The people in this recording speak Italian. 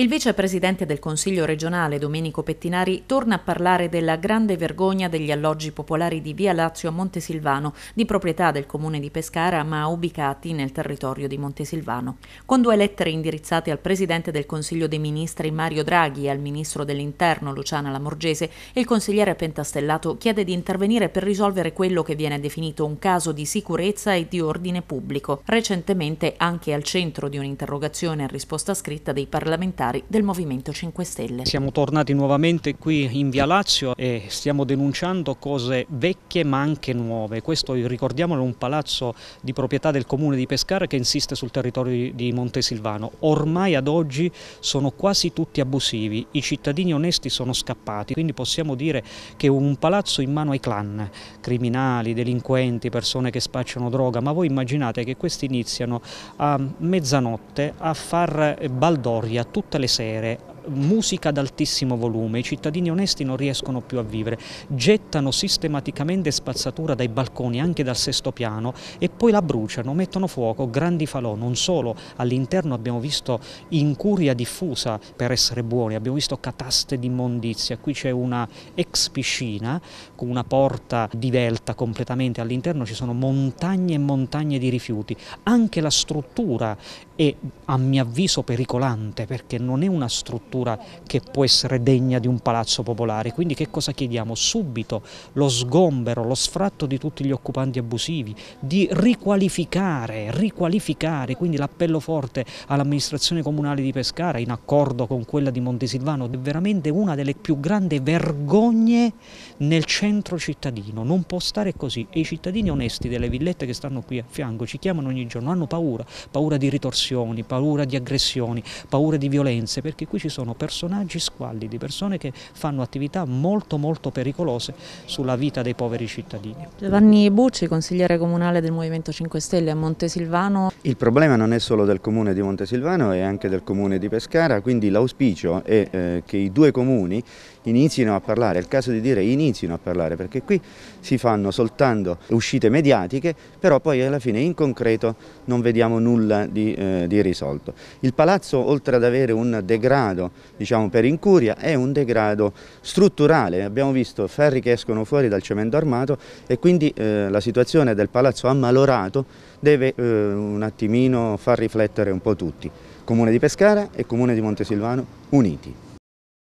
Il vicepresidente del Consiglio regionale Domenico Pettinari torna a parlare della grande vergogna degli alloggi popolari di Via Lazio a Montesilvano, di proprietà del comune di Pescara ma ubicati nel territorio di Montesilvano. Con due lettere indirizzate al presidente del Consiglio dei Ministri Mario Draghi e al ministro dell'Interno Luciana Lamorgese, il consigliere Pentastellato chiede di intervenire per risolvere quello che viene definito un caso di sicurezza e di ordine pubblico, recentemente anche al centro di un'interrogazione a risposta scritta dei parlamentari parlamentari del Movimento 5 Stelle. Siamo tornati nuovamente qui in Via Lazio e stiamo denunciando cose vecchie ma anche nuove. Questo, ricordiamolo, è un palazzo di proprietà del comune di Pescara che insiste sul territorio di Montesilvano. Ormai ad oggi sono quasi tutti abusivi, i cittadini onesti sono scappati, quindi possiamo dire che è un palazzo in mano ai clan, criminali, delinquenti, persone che spacciano droga, ma voi immaginate che questi iniziano a mezzanotte a far baldoria tutti tutte le sere musica ad altissimo volume, i cittadini onesti non riescono più a vivere, gettano sistematicamente spazzatura dai balconi anche dal sesto piano e poi la bruciano, mettono fuoco, grandi falò, non solo, all'interno abbiamo visto incuria diffusa per essere buoni, abbiamo visto cataste di immondizia, qui c'è una ex piscina con una porta divelta completamente, all'interno ci sono montagne e montagne di rifiuti, anche la struttura è a mio avviso pericolante perché non è una struttura struttura che può essere degna di un palazzo popolare. Quindi che cosa chiediamo? Subito lo sgombero, lo sfratto di tutti gli occupanti abusivi, di riqualificare, riqualificare, quindi l'appello forte all'amministrazione comunale di Pescara in accordo con quella di Montesilvano è veramente una delle più grandi vergogne nel centro cittadino, non può stare così e i cittadini onesti delle villette che stanno qui a fianco ci chiamano ogni giorno, hanno paura, paura di ritorsioni, paura di aggressioni, paura di violenze perché qui ci sono sono personaggi squallidi, persone che fanno attività molto molto pericolose sulla vita dei poveri cittadini. Giovanni Bucci, consigliere comunale del Movimento 5 Stelle a Montesilvano. Il problema non è solo del comune di Montesilvano, è anche del comune di Pescara, quindi l'auspicio è eh, che i due comuni inizino a parlare, è il caso di dire inizino a parlare, perché qui si fanno soltanto uscite mediatiche, però poi alla fine in concreto non vediamo nulla di, eh, di risolto. Il palazzo oltre ad avere un degrado diciamo, per incuria, è un degrado strutturale. Abbiamo visto ferri che escono fuori dal cemento armato e quindi eh, la situazione del palazzo ammalorato deve eh, un attimino far riflettere un po' tutti. Comune di Pescara e Comune di Montesilvano uniti.